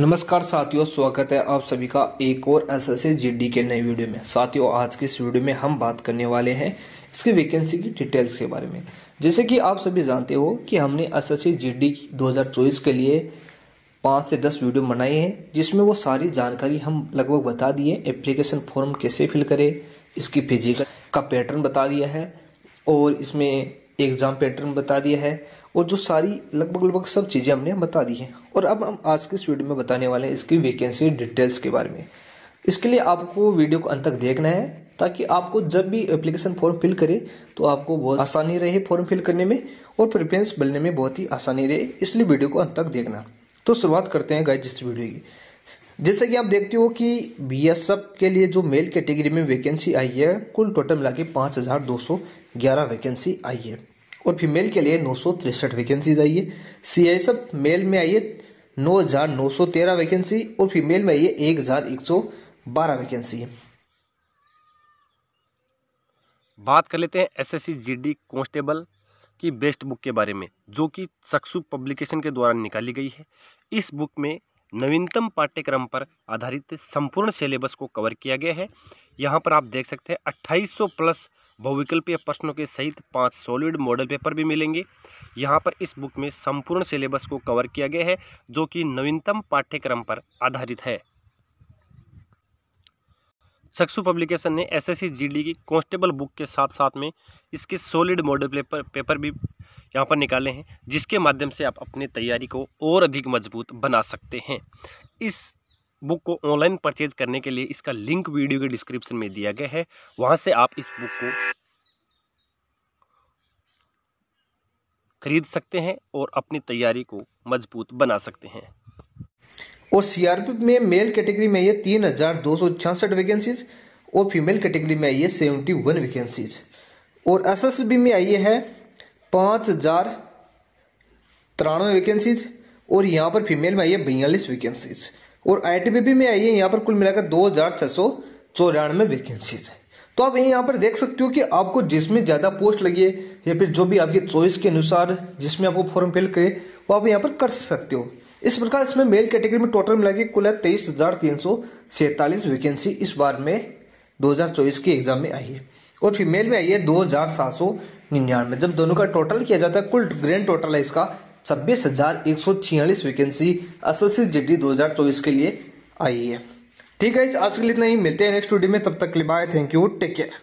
नमस्कार साथियों स्वागत है आप सभी का एक और एस एस जीडी के नए वीडियो में साथियों आज के इस वीडियो में हम बात करने वाले हैं इसकी वैकेंसी की डिटेल्स के बारे में जैसे कि आप सभी जानते हो कि हमने एस एस जीडी 2024 के लिए पाँच से दस वीडियो बनाई है जिसमें वो सारी जानकारी हम लगभग बता दिए एप्लीकेशन फॉर्म कैसे फिल करें इसकी फिजिकल का पैटर्न बता दिया है और इसमें एग्ज़ाम पैटर्न बता दिया है और जो सारी लगभग लगभग सब चीज़ें हमने बता दी हैं और अब हम आज के इस वीडियो में बताने वाले हैं इसकी वैकेंसी डिटेल्स के बारे में इसके लिए आपको वीडियो को अंत तक देखना है ताकि आपको जब भी एप्लीकेशन फॉर्म फिल करे तो आपको बहुत आसानी रहे फॉर्म फिल करने में और प्रेफरेंस बनने में बहुत ही आसानी रहे इसलिए वीडियो को अंत तक देखना तो शुरुआत करते हैं गाय जिस वीडियो की जैसे कि आप देखते हो कि बी एस एफ के लिए जो मेल कैटेगरी में वैकेंसी आई है कुल टोटल मिला के पाँच हज़ार दो सौ ग्यारह वैकेंसी आई है और फीमेल के लिए नौ वैकेंसीज आई है सी आई सब मेल में आई है नौ हज़ार नौ सौ तेरह वैकेंसी और फीमेल में आई है एक हज़ार एक सौ बारह वैकेंसी है बात कर लेते हैं एसएससी जीडी कांस्टेबल की बेस्ट बुक के बारे में जो कि सक्सु पब्लिकेशन के द्वारा निकाली गई है इस बुक में नवीनतम पाठ्यक्रम पर आधारित संपूर्ण सिलेबस को कवर किया गया है यहाँ पर आप देख सकते हैं 2800 प्लस बहुविकल्पीय प्रश्नों के सहित पाँच सॉलिड मॉडल पेपर भी मिलेंगे यहाँ पर इस बुक में संपूर्ण सिलेबस को कवर किया गया है जो कि नवीनतम पाठ्यक्रम पर आधारित है चक्षु पब्लिकेशन ने एस एस की कॉन्स्टेबल बुक के साथ साथ में इसके सॉलिड मॉडल पेपर पेपर भी यहाँ पर निकाले हैं जिसके माध्यम से आप अपनी तैयारी को और अधिक मजबूत बना सकते हैं इस बुक को ऑनलाइन परचेज करने के लिए इसका लिंक वीडियो के डिस्क्रिप्शन में दिया गया है वहां से आप इस बुक को खरीद सकते हैं और अपनी तैयारी को मजबूत बना सकते हैं और सीआरपी में मेल कैटेगरी में ये तीन हजार दो सौ छियासठ वैकेंसीज और फीमेल कैटेगरी में आइए सेवेंटी वन वैकेंसीज और एसएसबी में आई है पाँच हजार तिरानवे वैकेंसीज और यहाँ पर फीमेल में आइए बयालीस वैकेंसीज़ और आईटीबीपी में आई है यहाँ पर कुल मिलाकर दो हजार छह सौ चौरानवे वैकेंसी है तो आप यहाँ पर देख सकते हो कि आपको जिसमें ज़्यादा पोस्ट लगी है या फिर जो भी आपकी चॉइस के अनुसार जिसमें आपको फॉर्म फिल करे वो आप यहाँ पर कर सकते हो इस प्रकार इसमें मेल कैटेगरी में टोटल मिला के कुल है तेईस हजार तीन सौ सैतालीस वैकेंसी इस बार में चौबीस के एग्जाम में आई है और फीमेल में आई है दो हजार सात सौ निन्यानवे जब दोनों का टोटल किया जाता है कुल ग्रैंड टोटल है इसका छब्बीस हजार एक सौ छियालीस वैकेंसी एसएससी के लिए आई है ठीक है आज के लिए इतना ही मिलते हैं नेक्स्ट वीडियो में तब तक के लिए bye thank you take care